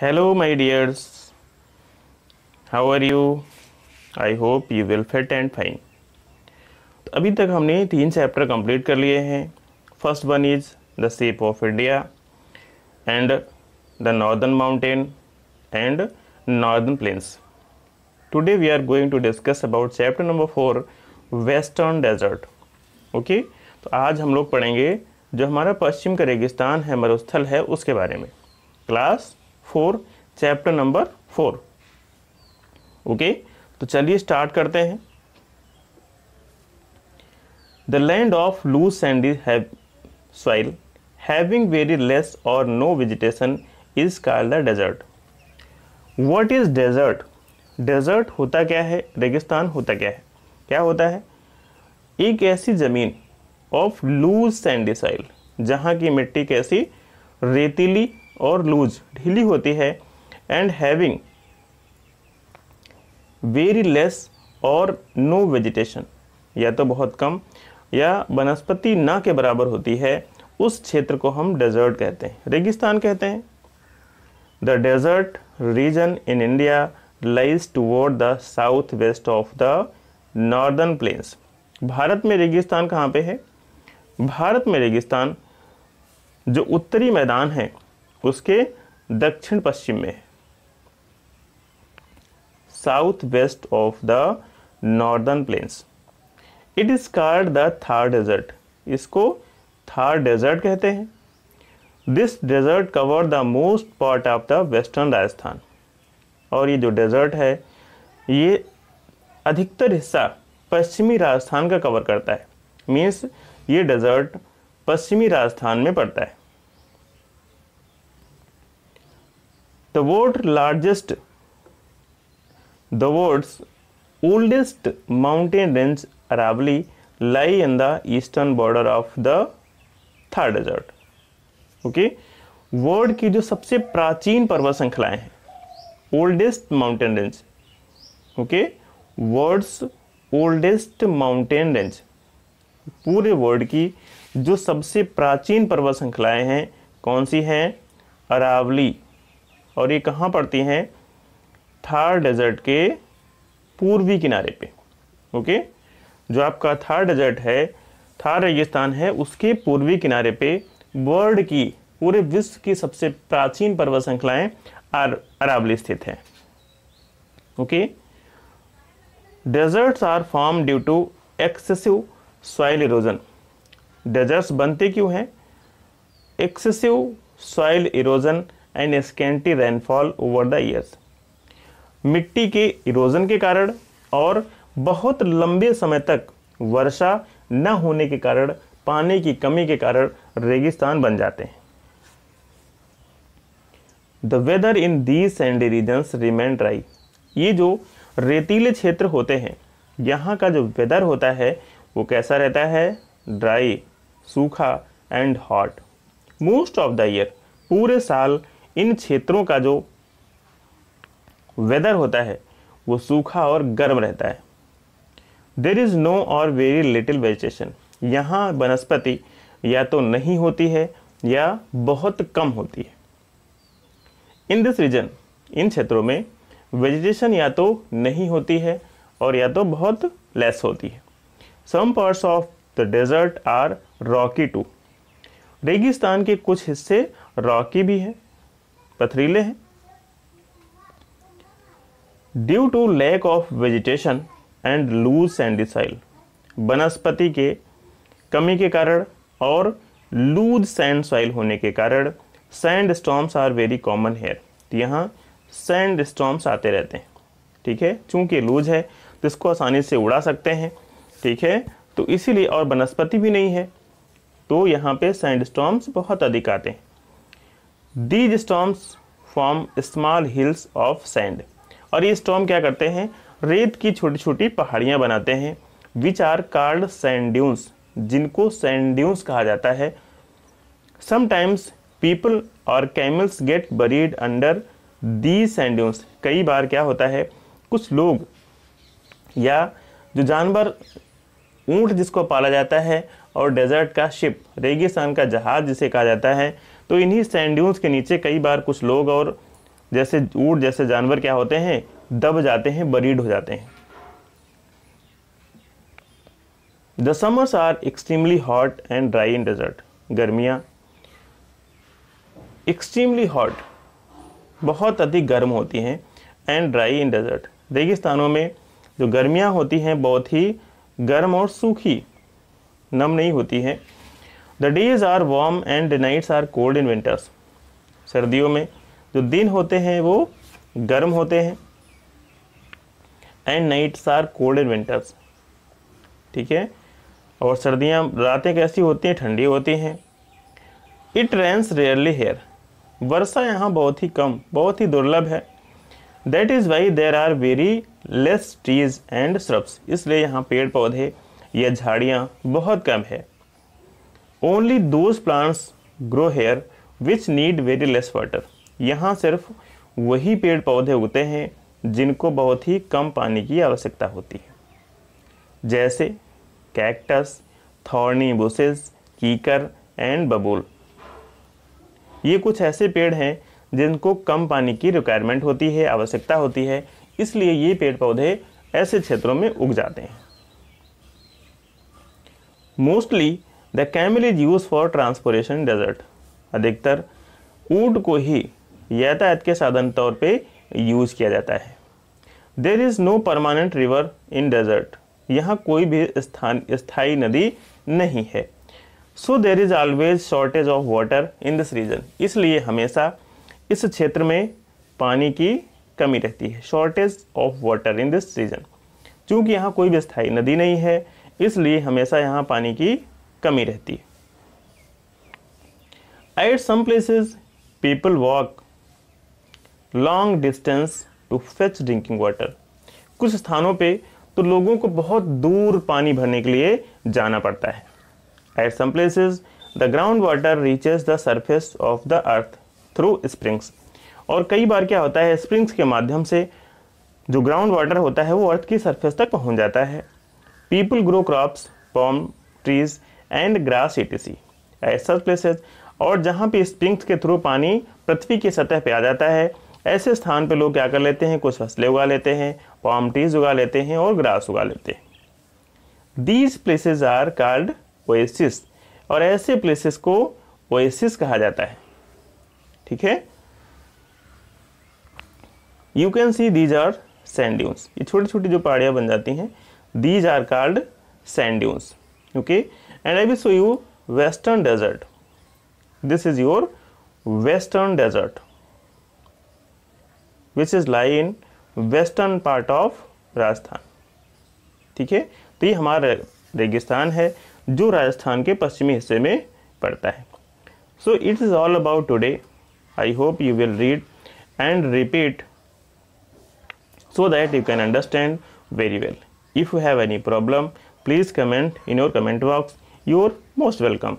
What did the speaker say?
hello my dears how are you I hope you will fit and fine अभी तक हमने तीन chapter complete कर लिए हैं first one is the shape of India and the northern mountain and northern plains today we are going to discuss about chapter number four western desert okay तो आज हम लोग पढ़ेंगे जो हमारा पश्चिम का रेगिस्तान है मरुस्थल है उसके बारे में class four chapter number four okay तो चलिए स्टार्ट करते हैं the land of loose sandy soil having very less or no vegetation is called the desert what is desert desert होता क्या है रेगिस्तान होता क्या है क्या होता है एक ऐसी ज़मीन ऑफ लूज सैंडी सॉइल जहाँ की मिट्टी कैसी रेतीली और लूज ढीली होती है and having very less or no vegetation या तो बहुत कम या वनस्पति ना के बराबर होती है उस क्षेत्र को हम डेजर्ट कहते हैं रेगिस्तान कहते हैं the desert region in India lies toward the south west of the northern plains Bharat में रेगिस्तान कहाँ पे है भारत में रेगिस्तान जो उत्तरी मैदान है उसके दक्षिण पश्चिम में south west of the northern plains it is called the Thar desert इसको थार डेजर्ट कहते हैं this desert cover the most part of the western Rajasthan और ये जो डेजर्ट है ये अधिकतर हिस्सा पश्चिमी राजस्थान का कवर करता है मीन्स ये डेजर्ट पश्चिमी राजस्थान में पड़ता है The world largest, the world's oldest mountain range, arabli lie in the eastern border of the thar desert okay world ki jo sabse prachin parvat श्रृंखलाएं hain oldest mountain range okay world's oldest mountain range पूरे world की जो सबसे प्राचीन पर्वत श्रृंखलाएं हैं कौन सी हैं अरावली और ये कहाँ पड़ती हैं थार डेजर्ट के पूर्वी किनारे पे ओके जो आपका थार डेजर्ट है थार रेगिस्तान है उसके पूर्वी किनारे पे वर्ल्ड की पूरे विश्व की सबसे प्राचीन पर्वत श्रृंखलाएं अरावली स्थित हैं okay deserts are form due to excessive soil erosion deserts बनते क्यों हैं excessive soil erosion and scanty rainfall over the years मिट्टी के इरोजन के कारण और बहुत लंबे समय तक वर्षा न होने के कारण पानी की कमी के कारण रेगिस्तान बन जाते हैं the weather in these sandy regions remain dry ये जो रेतीले क्षेत्र होते हैं यहाँ का जो वेदर होता है वो कैसा रहता है ड्राई सूखा and hot most of the year पूरे साल इन क्षेत्रों का जो वेदर होता है वो सूखा और गर्म रहता है there is no or very little vegetation यहाँ वनस्पति या तो नहीं होती है या बहुत कम होती है इन दिस रीजन इन क्षेत्रों में वेजिटेशन या तो नहीं होती है और या तो बहुत लेस होती है some parts of the desert are rocky too रेगिस्तान के कुछ हिस्से रॉकी भी हैं पथरीले हैं due to lack of vegetation and loose sandy वनस्पति के कमी के कारण और लूज सैंड सॉइल होने के कारण sand storms are very common here तो यहाँ सैंड स्टॉम्स आते रहते हैं ठीक है चूंकि लूज है तो इसको आसानी से उड़ा सकते हैं ठीक है तो इसीलिए और वनस्पति भी नहीं है तो यहाँ पे सैंड स्टॉम्स बहुत अधिक आते हैं these storms form small hills of sand और ये स्टॉम क्या करते हैं रेत की छोटी छोटी पहाड़ियाँ बनाते हैं विच आर कार्ड सैंड्यूंस जिनको सैंड्यूंस कहा जाता है समटाइम्स पीपल और camels get buried under the sand dunes कई बार क्या होता है कुछ लोग या जो जानवर ऊंट जिसको पाला जाता है और डेजर्ट का शिप रेगिस्तान का जहाज जिसे कहा जाता है तो इन्हीं सैंड के नीचे कई बार कुछ लोग और जैसे ऊट जैसे जानवर क्या होते हैं दब जाते हैं बरीड हो जाते हैं the summers are extremely hot and dry in desert गर्मियाँ एक्सट्रीमली हॉट बहुत अधिक गर्म होती हैं एंड ड्राई इन डेजर्ट रेगिस्तानों में जो गर्मियाँ होती हैं बहुत ही गर्म और सूखी नम नहीं होती हैं the days are warm and the nights are cold in winters सर्दियों में जो दिन होते हैं वो गर्म होते हैं and nights are cold in winters ठीक है और सर्दियाँ रातें कैसी होती हैं ठंडी होती हैं इट रेंस रेयरली हेयर वर्षा यहाँ बहुत ही कम बहुत ही दुर्लभ है that is why there are very less trees and shrubs इसलिए यहाँ पेड़ पौधे या झाड़ियाँ बहुत कम है only those plants grow here which need very less water यहाँ सिर्फ वही पेड़ पौधे उगते हैं जिनको बहुत ही कम पानी की आवश्यकता होती है जैसे कैक्टस थॉर्नी बुसेस कीकर एंड बबूल ये कुछ ऐसे पेड़ हैं जिनको कम पानी की रिक्वायरमेंट होती है आवश्यकता होती है इसलिए ये पेड़ पौधे ऐसे क्षेत्रों में उग जाते हैं mostly the camel is use for transportation desert अधिकतर ऊँट को ही यातायात के साधन तौर पे यूज़ किया जाता है there is no permanent river in desert यहाँ कोई भी स्थान स्थायी नदी नहीं है so there is always shortage of water in this region इसलिए हमेशा इस क्षेत्र में पानी की कमी रहती है shortage of water in this region चूँकि यहाँ कोई भी स्थायी नदी नहीं है इसलिए हमेशा यहाँ पानी की कमी रहती है at some places people walk long distance to fetch drinking water कुछ स्थानों पे तो लोगों को बहुत दूर पानी भरने के लिए जाना पड़ता है at some places the ground water reaches the surface of the earth through springs और कई बार क्या होता है स्प्रिंग्स के माध्यम से जो ग्राउंड वाटर होता है वो अर्थ की सरफेस तक पहुंच जाता है people grow crops palm trees and grass etc ऐसा प्लेसेस और जहाँ पे स्प्रिंग्स के थ्रू पानी पृथ्वी की सतह पे आ जाता है ऐसे स्थान पे लोग क्या कर लेते हैं कुछ फसलें उगा लेते हैं पॉम ट्रीज उगा लेते हैं और ग्रास उगा लेते हैं these places are called oasis और ऐसे प्लेसेस को ओएसिस कहा जाता है ठीक है you can see these are sand dunes ये छोटी छोटी जो पहाड़ियाँ बन जाती हैं these are called sand okay and I will show you western desert this is your western desert which is lie in western part of Rajasthan ठीक है तो ये हमारा रेगिस्तान है जो राजस्थान के पश्चिमी हिस्से में पड़ता है so it is all about today I hope you will read and repeat so that you can understand very well if you have any problem please comment in your comment box you're most welcome